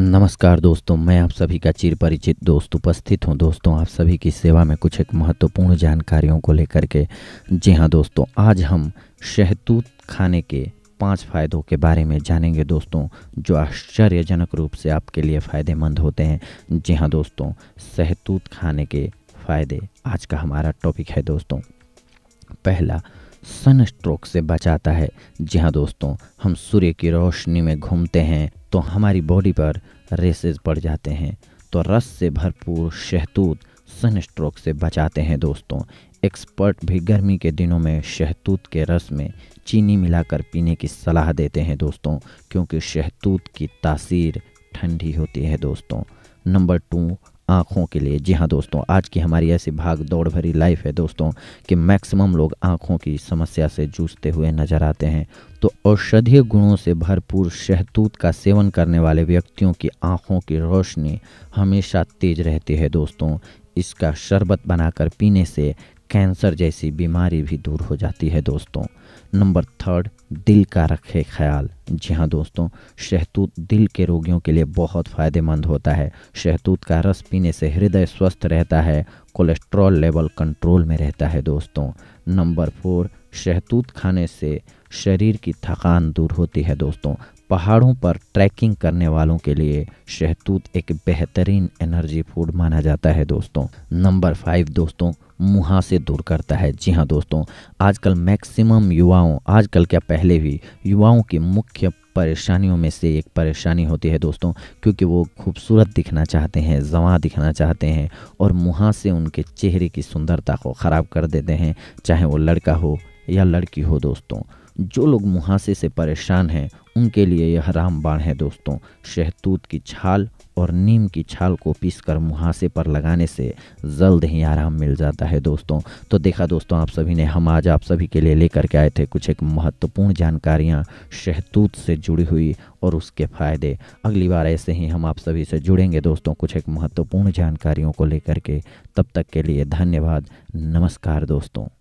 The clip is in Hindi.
नमस्कार दोस्तों मैं आप सभी का चिर परिचित दोस्त उपस्थित हूं दोस्तों आप सभी की सेवा में कुछ एक महत्वपूर्ण जानकारियों को लेकर के जी हां दोस्तों आज हम शहतूत खाने के पांच फ़ायदों के बारे में जानेंगे दोस्तों जो आश्चर्यजनक रूप से आपके लिए फ़ायदेमंद होते हैं जी हाँ दोस्तों शहतूत खाने के फ़ायदे आज का हमारा टॉपिक है दोस्तों पहला सन स्ट्रोक से बचाता है जी हाँ दोस्तों हम सूर्य की रोशनी में घूमते हैं तो हमारी बॉडी पर रेसेस पड़ जाते हैं तो रस से भरपूर शहतूत सन स्ट्रोक से बचाते हैं दोस्तों एक्सपर्ट भी गर्मी के दिनों में शहतूत के रस में चीनी मिलाकर पीने की सलाह देते हैं दोस्तों क्योंकि शहतूत की तासीर ठंडी होती है दोस्तों नंबर टू आँखों के लिए जी हाँ दोस्तों आज की हमारी ऐसी भाग दौड़ भरी लाइफ है दोस्तों कि मैक्सिमम लोग आँखों की समस्या से जूझते हुए नजर आते हैं तो औषधीय गुणों से भरपूर शहतूत का सेवन करने वाले व्यक्तियों की आँखों की रोशनी हमेशा तेज रहती है दोस्तों इसका शरबत बनाकर पीने से कैंसर जैसी बीमारी भी दूर हो जाती है दोस्तों नंबर थर्ड दिल का रखे ख्याल जी हाँ दोस्तों शहतूत दिल के रोगियों के लिए बहुत फ़ायदेमंद होता है शहतूत का रस पीने से हृदय स्वस्थ रहता है कोलेस्ट्रॉल लेवल कंट्रोल में रहता है दोस्तों नंबर फोर शहतूत खाने से शरीर की थकान दूर होती है दोस्तों पहाड़ों पर ट्रैकिंग करने वालों के लिए शहतूत एक बेहतरीन एनर्जी फूड माना जाता है दोस्तों नंबर फाइव दोस्तों मुहा से दूर करता है जी हाँ दोस्तों आजकल मैक्सिमम युवाओं आजकल क्या पहले भी युवाओं की मुख्य परेशानियों में से एक परेशानी होती है दोस्तों क्योंकि वो खूबसूरत दिखना चाहते हैं जवा दिखना चाहते हैं और मुहा से उनके चेहरे की सुंदरता को ख़राब कर देते हैं चाहे वो लड़का हो या लड़की हो दोस्तों जो लोग मुहासे से परेशान हैं उनके लिए यह रामबाण है दोस्तों शहतूत की छाल और नीम की छाल को पीसकर मुहासे पर लगाने से जल्द ही आराम मिल जाता है दोस्तों तो देखा दोस्तों आप सभी ने हम आज आप सभी के लिए लेकर के आए थे कुछ एक महत्वपूर्ण जानकारियाँ शहतूत से जुड़ी हुई और उसके फ़ायदे अगली बार ऐसे ही हम आप सभी से जुड़ेंगे दोस्तों कुछ एक महत्वपूर्ण जानकारियों को लेकर के तब तक के लिए धन्यवाद नमस्कार दोस्तों